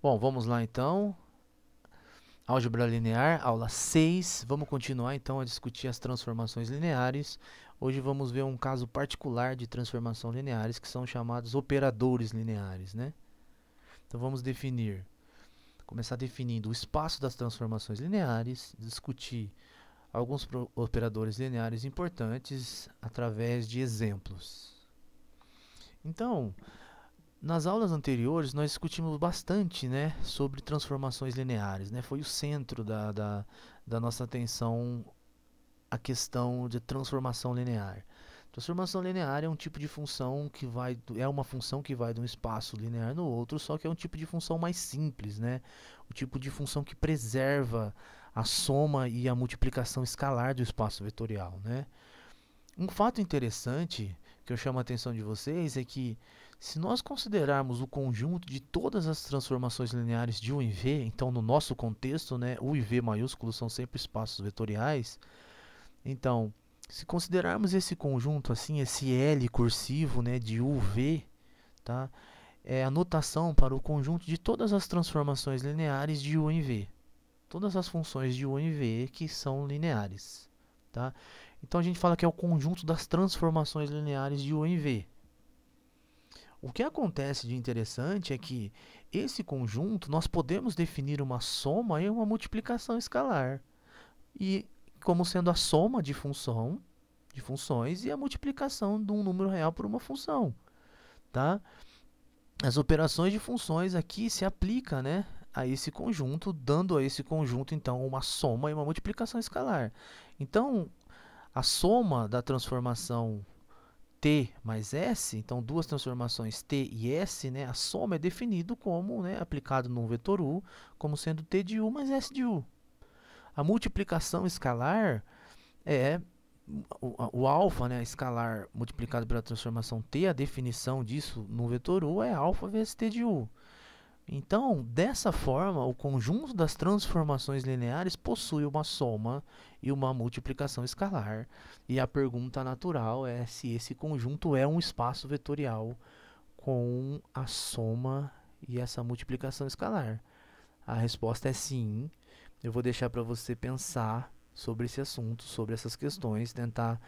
Bom, vamos lá então. Álgebra linear, aula 6. Vamos continuar então a discutir as transformações lineares. Hoje vamos ver um caso particular de transformação lineares que são chamados operadores lineares, né? Então vamos definir, começar definindo o espaço das transformações lineares, discutir alguns operadores lineares importantes através de exemplos. Então, nas aulas anteriores nós discutimos bastante né, sobre transformações lineares. Né? Foi o centro da, da, da nossa atenção a questão de transformação linear. Transformação linear é um tipo de função que vai é uma função que vai de um espaço linear no outro, só que é um tipo de função mais simples, né? O tipo de função que preserva a soma e a multiplicação escalar do espaço vetorial, né? Um fato interessante que eu chamo a atenção de vocês é que se nós considerarmos o conjunto de todas as transformações lineares de U em V, então no nosso contexto, né, U e V maiúsculos são sempre espaços vetoriais. Então, se considerarmos esse conjunto assim, esse L cursivo, né, de V, tá? É a notação para o conjunto de todas as transformações lineares de U em V. Todas as funções de U em V que são lineares, tá? Então a gente fala que é o conjunto das transformações lineares de U em V. O que acontece de interessante é que esse conjunto nós podemos definir uma soma e uma multiplicação escalar. E como sendo a soma de função de funções e a multiplicação de um número real por uma função, tá? As operações de funções aqui se aplica, né, a esse conjunto, dando a esse conjunto então uma soma e uma multiplicação escalar. Então, a soma da transformação T mais S, então duas transformações T e S, né, a soma é definido como, né, aplicado num vetor U, como sendo T de U mais S de U. A multiplicação escalar é o, o alfa, né, escalar multiplicado pela transformação T, a definição disso no vetor U é alfa vezes T de U. Então, dessa forma, o conjunto das transformações lineares possui uma soma e uma multiplicação escalar. E a pergunta natural é se esse conjunto é um espaço vetorial com a soma e essa multiplicação escalar. A resposta é sim. Eu vou deixar para você pensar sobre esse assunto, sobre essas questões, tentar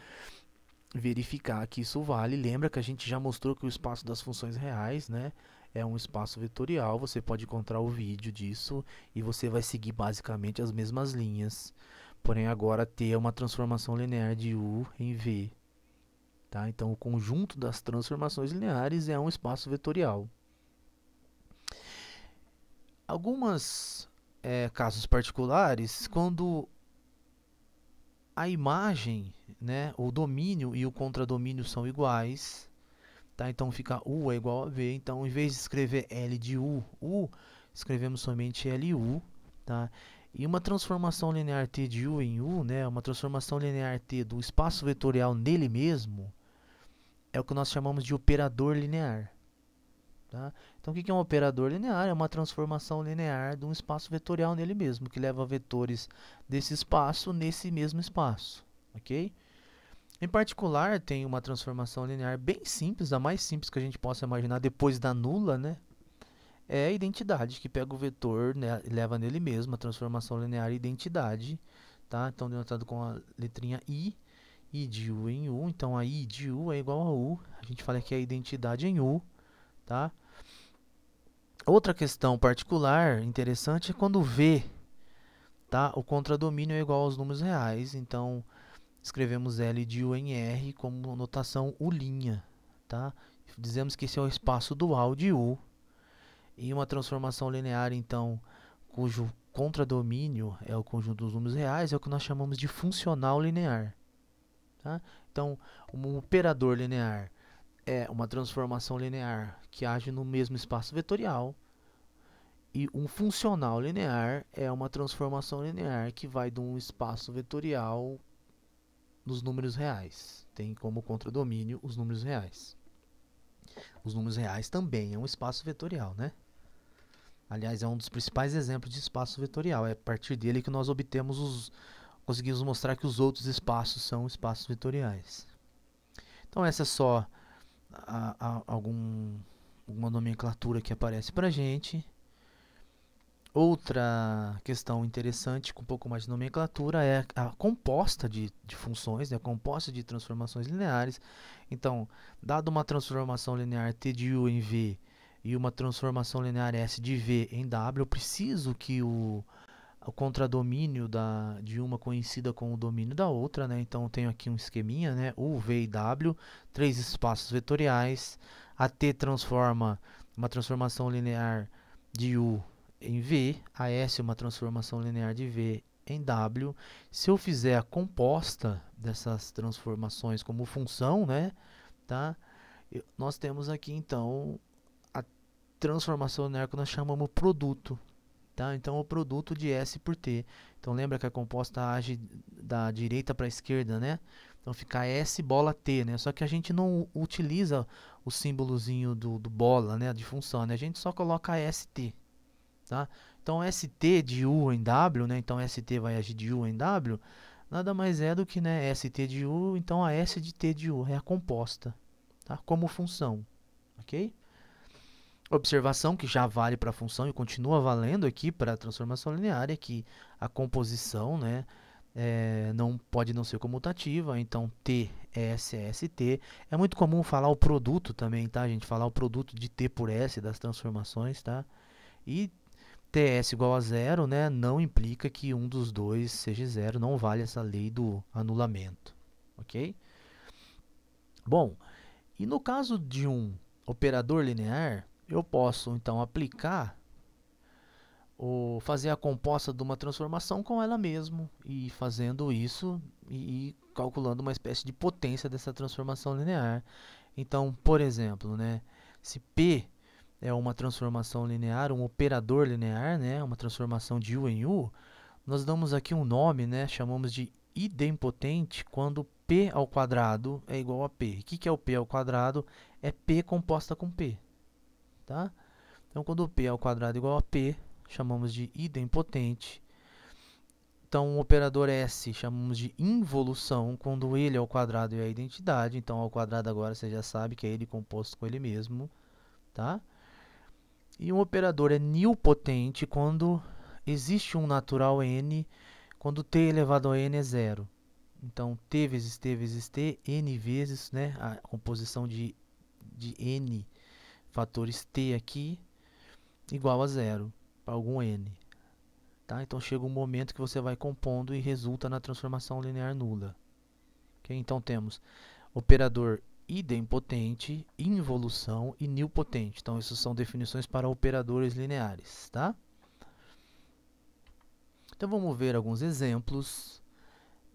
verificar que isso vale. Lembra que a gente já mostrou que o espaço das funções reais, né? é um espaço vetorial, você pode encontrar o vídeo disso e você vai seguir basicamente as mesmas linhas, porém agora ter é uma transformação linear de U em V. Tá? Então o conjunto das transformações lineares é um espaço vetorial. Algumas é, casos particulares, quando a imagem, né, o domínio e o contradomínio são iguais, Tá? Então fica U é igual a V. Então, em vez de escrever L de U, U, escrevemos somente LU. Tá? E uma transformação linear T de U em U, né? uma transformação linear T do espaço vetorial nele mesmo, é o que nós chamamos de operador linear. Tá? Então, o que é um operador linear? É uma transformação linear de um espaço vetorial nele mesmo, que leva vetores desse espaço nesse mesmo espaço. ok? Em particular, tem uma transformação linear bem simples, a mais simples que a gente possa imaginar depois da nula, né? É a identidade, que pega o vetor né, e leva nele mesmo a transformação linear identidade, tá? Então, denotado com a letrinha I, I de U em U, então a I de U é igual a U, a gente fala que é a identidade em U, tá? Outra questão particular, interessante, é quando V, tá? O contradomínio é igual aos números reais, então escrevemos L de U em R como notação U', tá? Dizemos que esse é o espaço dual de U e uma transformação linear, então, cujo contradomínio é o conjunto dos números reais, é o que nós chamamos de funcional linear. Tá? Então, um operador linear é uma transformação linear que age no mesmo espaço vetorial e um funcional linear é uma transformação linear que vai de um espaço vetorial nos números reais. Tem como contradomínio os números reais. Os números reais também é um espaço vetorial, né? Aliás, é um dos principais exemplos de espaço vetorial. É a partir dele que nós obtemos os conseguimos mostrar que os outros espaços são espaços vetoriais. Então essa é só a, a, algum, alguma nomenclatura que aparece pra gente. Outra questão interessante, com um pouco mais de nomenclatura, é a composta de, de funções, né? a composta de transformações lineares. Então, dado uma transformação linear T de U em V e uma transformação linear S de V em W, eu preciso que o, o contradomínio da, de uma coincida com o domínio da outra. Né? Então, eu tenho aqui um esqueminha, né? U, V e W, três espaços vetoriais. A T transforma uma transformação linear de U em V, a S é uma transformação linear de V em W. Se eu fizer a composta dessas transformações como função, né, tá? nós temos aqui então a transformação linear que nós chamamos produto. Tá? Então o produto de S por T. Então lembra que a composta age da direita para a esquerda, né? Então fica S bola T, né? Só que a gente não utiliza o símbolozinho do, do bola, né? De função, né? A gente só coloca ST, tá? Então ST de U em W, né? Então ST vai agir de U em W, nada mais é do que, né, ST de U, então a S de T de U é a composta, tá? Como função, OK? Observação que já vale para a função e continua valendo aqui para a transformação linear é que a composição, né, é, não pode não ser comutativa, então T S é S T É muito comum falar o produto também, tá, gente? Falar o produto de T por S das transformações, tá? E TS igual a zero, né, não implica que um dos dois seja zero, não vale essa lei do anulamento, ok? Bom, e no caso de um operador linear, eu posso então aplicar ou fazer a composta de uma transformação com ela mesmo e fazendo isso e, e calculando uma espécie de potência dessa transformação linear. Então, por exemplo, né, se P é uma transformação linear, um operador linear, né, uma transformação de U em U, nós damos aqui um nome, né, chamamos de idempotente quando p ao quadrado é igual a p. O que, que é o p ao quadrado? É p composta com p, tá? Então, quando p ao quadrado é igual a p, chamamos de idempotente. Então, o operador S chamamos de involução, quando ele ao quadrado é a identidade. Então, ao quadrado agora você já sabe que é ele composto com ele mesmo, tá? E um operador é nilpotente quando existe um natural n, quando t elevado a n é zero. Então, t vezes t vezes t, n vezes, né, a composição de, de n fatores t aqui, igual a zero, para algum n. Tá? Então, chega um momento que você vai compondo e resulta na transformação linear nula. Okay? Então, temos operador idempotente, involução e nilpotente. Então, isso são definições para operadores lineares, tá? Então, vamos ver alguns exemplos.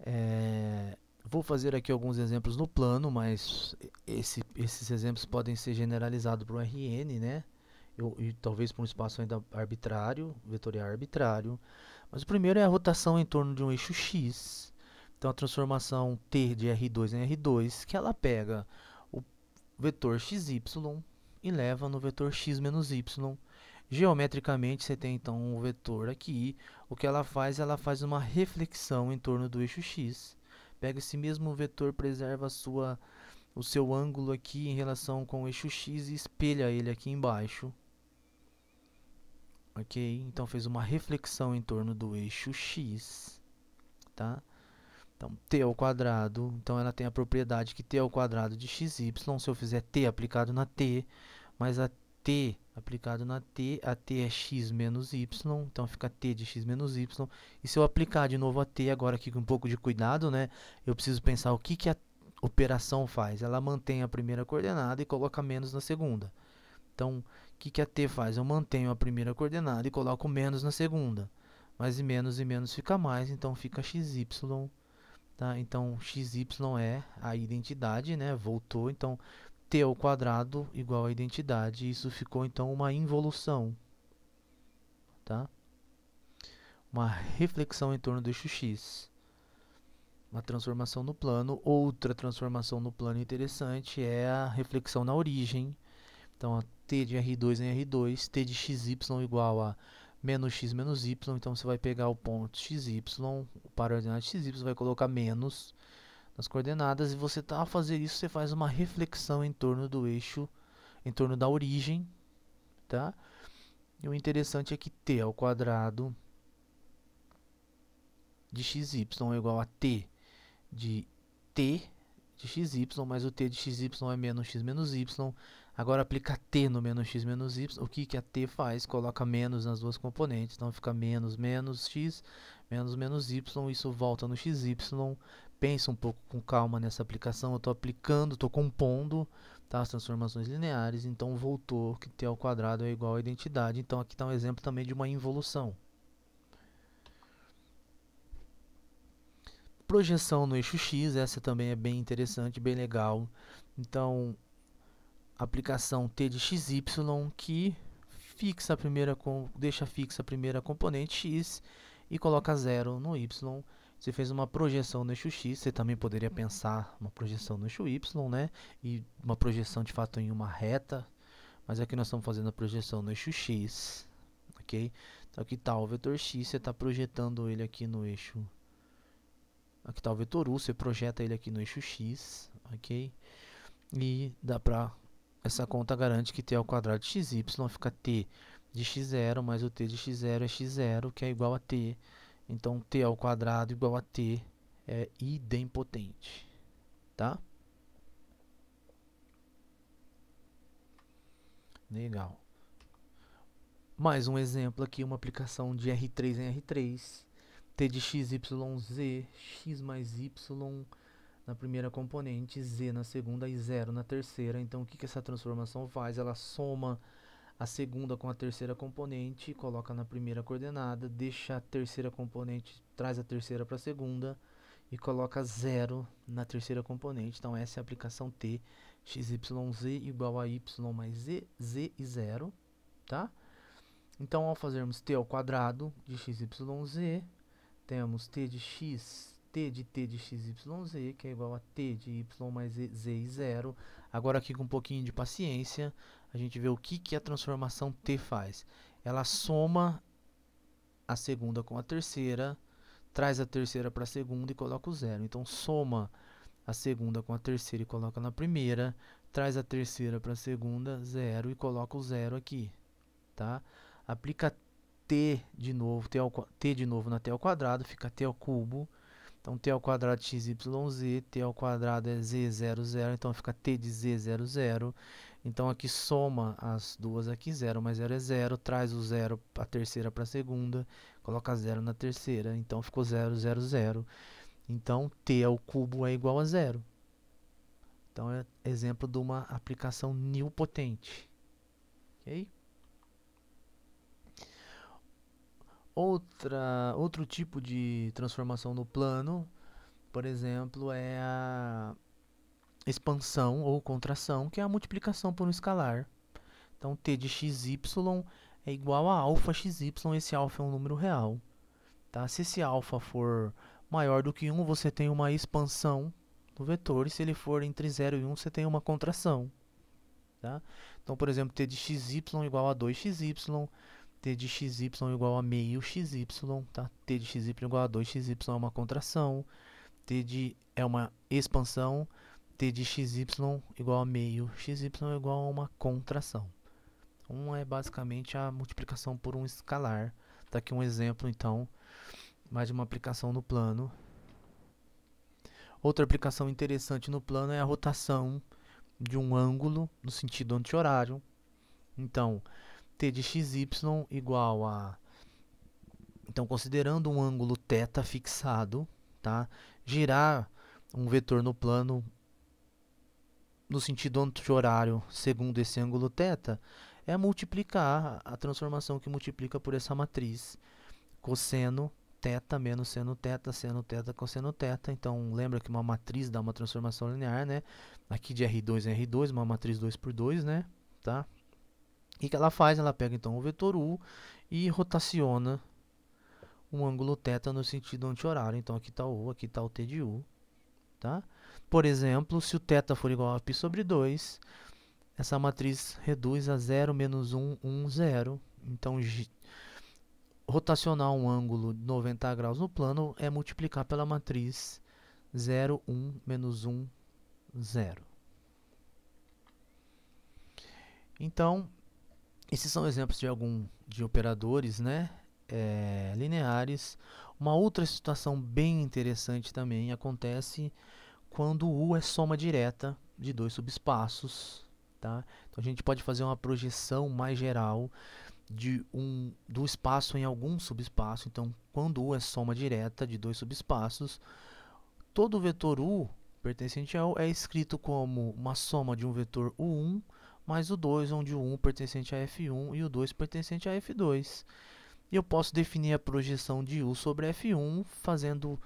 É, vou fazer aqui alguns exemplos no plano, mas esse, esses exemplos podem ser generalizados para o RN, né? Eu, e talvez para um espaço ainda arbitrário, vetorial arbitrário. Mas o primeiro é a rotação em torno de um eixo X então a transformação T de R2 em R2, que ela pega o vetor xy e leva no vetor x menos y. Geometricamente você tem então um vetor aqui, o que ela faz, ela faz uma reflexão em torno do eixo x. Pega esse mesmo vetor, preserva sua o seu ângulo aqui em relação com o eixo x e espelha ele aqui embaixo. OK? Então fez uma reflexão em torno do eixo x, tá? Então, t ao quadrado, então ela tem a propriedade que t ao quadrado de xy, se eu fizer t aplicado na t, mais a t aplicado na t, a t é x menos y, então fica t de x menos y. E se eu aplicar de novo a t, agora aqui com um pouco de cuidado, né, eu preciso pensar o que, que a operação faz. Ela mantém a primeira coordenada e coloca menos na segunda. Então, o que, que a t faz? Eu mantenho a primeira coordenada e coloco menos na segunda. Mas e menos e menos fica mais, então fica xy Tá? Então, xy é a identidade, né? voltou. Então, t ao quadrado igual a identidade. Isso ficou, então, uma involução. Tá? Uma reflexão em torno do eixo x. Uma transformação no plano. Outra transformação no plano interessante é a reflexão na origem. Então, a t de R2 em R2, t de xy igual a menos x menos y, então você vai pegar o ponto xy, o a ordenada xy, vai colocar menos nas coordenadas e você tá a fazer isso, você faz uma reflexão em torno do eixo, em torno da origem, tá? E o interessante é que t ao quadrado de xy é igual a t de t de xy, mas o t de xy é menos x menos y, Agora aplica t no menos x menos y. O que, que a t faz? Coloca menos nas duas componentes. Então fica menos menos x menos menos y. Isso volta no xy. Pensa um pouco com calma nessa aplicação. Eu estou aplicando, estou compondo tá? as transformações lineares. Então voltou que t ao quadrado é igual à identidade. Então aqui está um exemplo também de uma involução. Projeção no eixo x. Essa também é bem interessante, bem legal. Então aplicação t de xy que fixa a primeira deixa fixa a primeira componente x e coloca zero no y. Você fez uma projeção no eixo x, você também poderia pensar uma projeção no eixo y, né? E uma projeção de fato em uma reta, mas aqui nós estamos fazendo a projeção no eixo x, ok? Então aqui está o vetor x, você está projetando ele aqui no eixo... Aqui está o vetor u, você projeta ele aqui no eixo x, ok? E dá para essa conta garante que t ao quadrado de xy fica t de x0 mais o t de x0 é x0, que é igual a t. Então, t ao quadrado igual a t é idempotente, tá? Legal. Mais um exemplo aqui, uma aplicação de R3 em R3. T de x, y, z, x mais y, na primeira componente, z na segunda e zero na terceira. Então o que, que essa transformação faz? Ela soma a segunda com a terceira componente, coloca na primeira coordenada, deixa a terceira componente, traz a terceira para a segunda e coloca zero na terceira componente. Então essa é a aplicação T, xyz igual a y mais z, z e zero, tá? Então ao fazermos T ao quadrado de xyz, temos T de x t de t de x, y, z, que é igual a t de y mais z e zero. Agora aqui com um pouquinho de paciência, a gente vê o que, que a transformação t faz. Ela soma a segunda com a terceira, traz a terceira para a segunda e coloca o zero. Então soma a segunda com a terceira e coloca na primeira, traz a terceira para a segunda, zero e coloca o zero aqui, tá? Aplica t de novo, t, ao, t de novo na t ao quadrado, fica t ao cubo, então t ao quadrado xyz, t ao quadrado é z00, então fica t de z00. Então aqui soma as duas aqui, 0 mais 0 é 0, traz o 0 a terceira para a segunda, coloca 0 na terceira, então ficou 0, 0, 0. Então t ao cubo é igual a 0. Então é exemplo de uma aplicação nilpotente. OK? Outra, outro tipo de transformação no plano, por exemplo, é a expansão ou contração, que é a multiplicação por um escalar. Então, t de xy é igual a alfa xy, esse alfa é um número real. Tá? Se esse alfa for maior do que 1, você tem uma expansão do vetor, e se ele for entre 0 e 1, você tem uma contração. Tá? Então, por exemplo, t de xy igual a 2xy, t de xy igual a meio xy, tá? t de xy igual a 2xy é uma contração, t de é uma expansão, t de xy igual a meio xy é igual a uma contração. Um é basicamente a multiplicação por um escalar. Tá aqui um exemplo, então, mais de uma aplicação no plano. Outra aplicação interessante no plano é a rotação de um ângulo no sentido anti-horário. Então, t de xy igual a... Então, considerando um ângulo θ fixado, tá? girar um vetor no plano no sentido anti-horário segundo esse ângulo θ é multiplicar a transformação que multiplica por essa matriz cosseno θ menos seno θ, seno θ, cosseno θ. Então, lembra que uma matriz dá uma transformação linear, né? Aqui de R2 em R2, uma matriz 2 por 2, né? Tá? O que ela faz? Ela pega então o vetor U e rotaciona o ângulo θ no sentido anti-horário. Então aqui está o U, aqui está o T de U. Tá? Por exemplo, se o θ for igual a π sobre 2, essa matriz reduz a 0, menos 1, 1, 0. Então, rotacionar um ângulo de 90 graus no plano é multiplicar pela matriz 0, 1, menos 1, 0. Então, esses são exemplos de algum de operadores, né? É, lineares. Uma outra situação bem interessante também acontece quando U é soma direta de dois subespaços, tá? Então a gente pode fazer uma projeção mais geral de um do espaço em algum subespaço. Então, quando U é soma direta de dois subespaços, todo vetor U pertencente a U é escrito como uma soma de um vetor U1 mais o 2, onde o 1 um pertencente a F1 e o 2 pertencente a F2. E eu posso definir a projeção de U sobre F1 fazendo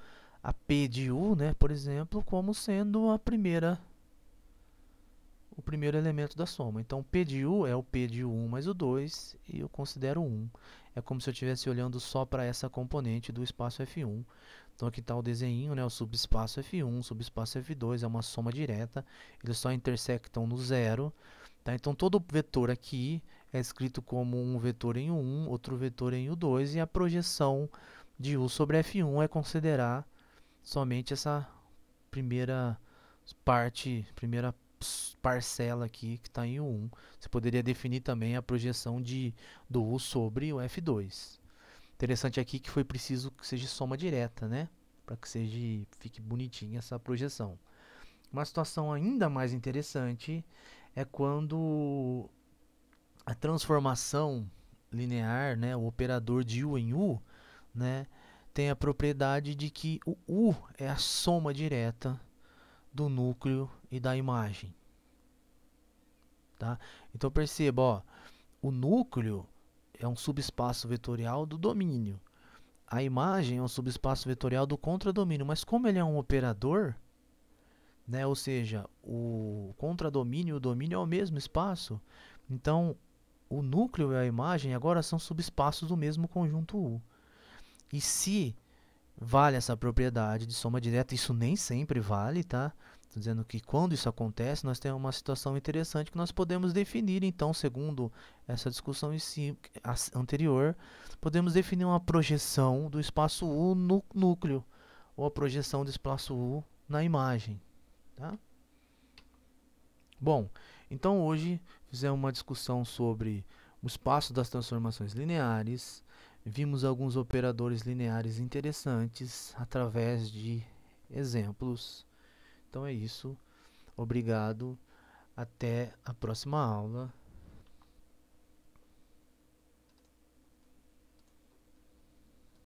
a P de U, né, por exemplo, como sendo a primeira o primeiro elemento da soma. Então, P de U é o P de U1 mais o 2, e eu considero 1. É como se eu estivesse olhando só para essa componente do espaço F1. Então, aqui está o desenho, né, o subespaço F1, subespaço F2, é uma soma direta. Eles só intersectam no zero. Tá? Então todo vetor aqui é escrito como um vetor em U1, outro vetor em U2 e a projeção de U sobre F1 é considerar somente essa primeira parte, primeira parcela aqui que está em U1. Você poderia definir também a projeção de, do U sobre o F2. Interessante aqui que foi preciso que seja soma direta, né? Para que seja, fique bonitinha essa projeção. Uma situação ainda mais interessante é quando a transformação linear, né, o operador de U em U, né, tem a propriedade de que o U é a soma direta do núcleo e da imagem. Tá? Então perceba, ó, o núcleo é um subespaço vetorial do domínio. A imagem é um subespaço vetorial do contradomínio, mas como ele é um operador, né? Ou seja, o contradomínio e o domínio é o mesmo espaço. Então, o núcleo e a imagem agora são subespaços do mesmo conjunto U. E se vale essa propriedade de soma direta, isso nem sempre vale, tá? Estou dizendo que quando isso acontece, nós temos uma situação interessante que nós podemos definir, então, segundo essa discussão si, anterior, podemos definir uma projeção do espaço U no núcleo, ou a projeção do espaço U na imagem. Tá? Bom, então hoje fizemos uma discussão sobre o espaço das transformações lineares, vimos alguns operadores lineares interessantes através de exemplos. Então é isso. Obrigado. Até a próxima aula.